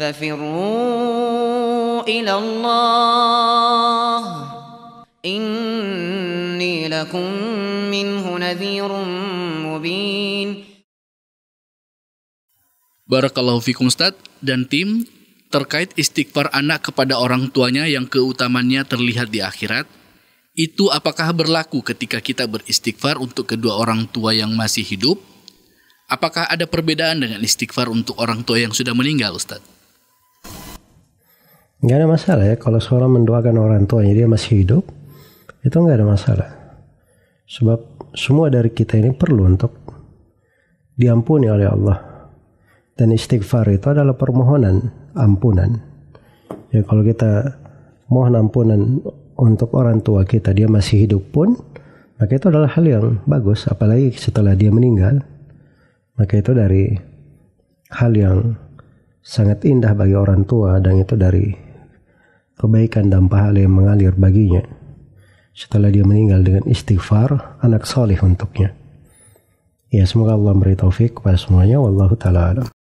ففروا إلى الله إني لكم منه نذير مبين Barakallahu fikum Ustaz dan tim terkait istighfar anak kepada orang tuanya yang keutamannya terlihat di akhirat itu apakah berlaku ketika kita beristighfar untuk kedua orang tua yang masih hidup? Apakah ada perbedaan dengan istighfar untuk orang tua yang sudah meninggal, Ustadz? nggak ada masalah ya kalau seorang mendoakan orang tuanya dia masih hidup itu nggak ada masalah sebab semua dari kita ini perlu untuk diampuni oleh Allah dan istighfar itu adalah permohonan ampunan ya kalau kita mohon ampunan untuk orang tua kita dia masih hidup pun maka itu adalah hal yang bagus apalagi setelah dia meninggal maka itu dari hal yang sangat indah bagi orang tua dan itu dari kebaikan dan pahala yang mengalir baginya. Setelah dia meninggal dengan istighfar, anak soleh untuknya. Ya semoga Allah beri taufik kepada semuanya. Wallahu ta'ala alam.